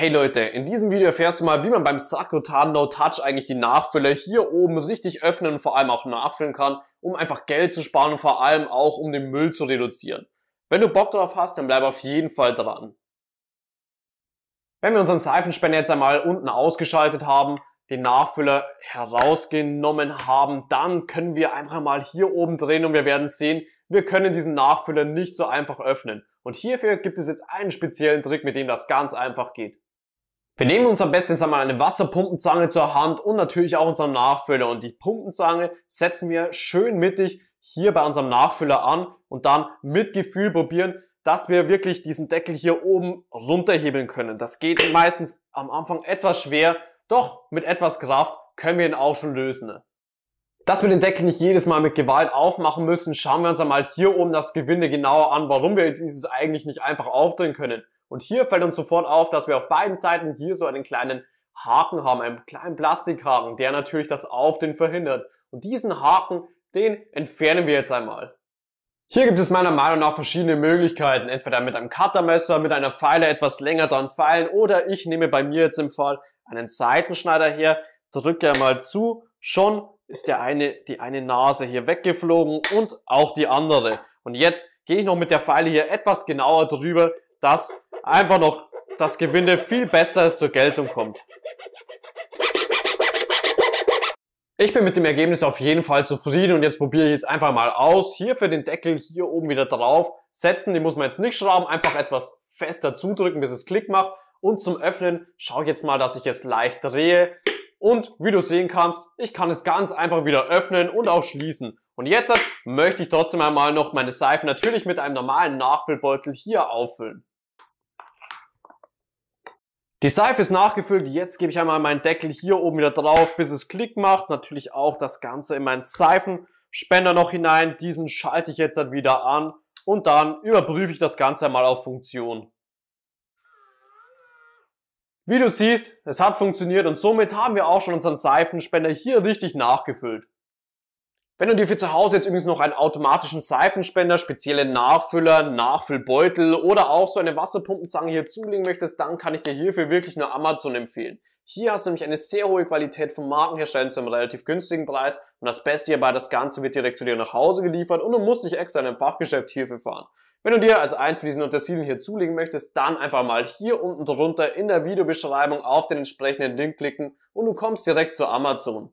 Hey Leute, in diesem Video erfährst du mal, wie man beim Sakotan No Touch eigentlich die Nachfüller hier oben richtig öffnen und vor allem auch nachfüllen kann, um einfach Geld zu sparen und vor allem auch um den Müll zu reduzieren. Wenn du Bock drauf hast, dann bleib auf jeden Fall dran. Wenn wir unseren Seifenspender jetzt einmal unten ausgeschaltet haben, den Nachfüller herausgenommen haben, dann können wir einfach mal hier oben drehen und wir werden sehen, wir können diesen Nachfüller nicht so einfach öffnen. Und hierfür gibt es jetzt einen speziellen Trick, mit dem das ganz einfach geht. Wir nehmen uns am besten jetzt einmal eine Wasserpumpenzange zur Hand und natürlich auch unseren Nachfüller. Und die Pumpenzange setzen wir schön mittig hier bei unserem Nachfüller an und dann mit Gefühl probieren, dass wir wirklich diesen Deckel hier oben runterhebeln können. Das geht meistens am Anfang etwas schwer, doch mit etwas Kraft können wir ihn auch schon lösen. Dass wir den Deckel nicht jedes Mal mit Gewalt aufmachen müssen, schauen wir uns einmal hier oben das Gewinde genauer an, warum wir dieses eigentlich nicht einfach aufdrehen können. Und hier fällt uns sofort auf, dass wir auf beiden Seiten hier so einen kleinen Haken haben, einen kleinen Plastikhaken, der natürlich das auf den verhindert. Und diesen Haken, den entfernen wir jetzt einmal. Hier gibt es meiner Meinung nach verschiedene Möglichkeiten. Entweder mit einem Cuttermesser, mit einer Pfeile etwas länger dran feilen oder ich nehme bei mir jetzt im Fall einen Seitenschneider her, drücke einmal zu, schon ist der eine, die eine Nase hier weggeflogen und auch die andere. Und jetzt gehe ich noch mit der Pfeile hier etwas genauer drüber, dass einfach noch das Gewinde viel besser zur Geltung kommt. Ich bin mit dem Ergebnis auf jeden Fall zufrieden und jetzt probiere ich es einfach mal aus. Hier für den Deckel, hier oben wieder drauf setzen. Den muss man jetzt nicht schrauben, einfach etwas fester zudrücken, bis es Klick macht. Und zum Öffnen schaue ich jetzt mal, dass ich es leicht drehe. Und wie du sehen kannst, ich kann es ganz einfach wieder öffnen und auch schließen. Und jetzt möchte ich trotzdem einmal noch meine Seife natürlich mit einem normalen Nachfüllbeutel hier auffüllen. Die Seife ist nachgefüllt. Jetzt gebe ich einmal meinen Deckel hier oben wieder drauf, bis es Klick macht. Natürlich auch das Ganze in meinen Seifenspender noch hinein. Diesen schalte ich jetzt wieder an und dann überprüfe ich das Ganze einmal auf Funktion. Wie du siehst, es hat funktioniert und somit haben wir auch schon unseren Seifenspender hier richtig nachgefüllt. Wenn du dir für zu Hause jetzt übrigens noch einen automatischen Seifenspender, spezielle Nachfüller, Nachfüllbeutel oder auch so eine Wasserpumpenzange hier zulegen möchtest, dann kann ich dir hierfür wirklich nur Amazon empfehlen. Hier hast du nämlich eine sehr hohe Qualität von Markenherstellern zu einem relativ günstigen Preis und das Beste hierbei, das Ganze wird direkt zu dir nach Hause geliefert und du musst nicht extra in einem Fachgeschäft hierfür fahren. Wenn du dir also eins von diesen Untersilien hier zulegen möchtest, dann einfach mal hier unten drunter in der Videobeschreibung auf den entsprechenden Link klicken und du kommst direkt zu Amazon.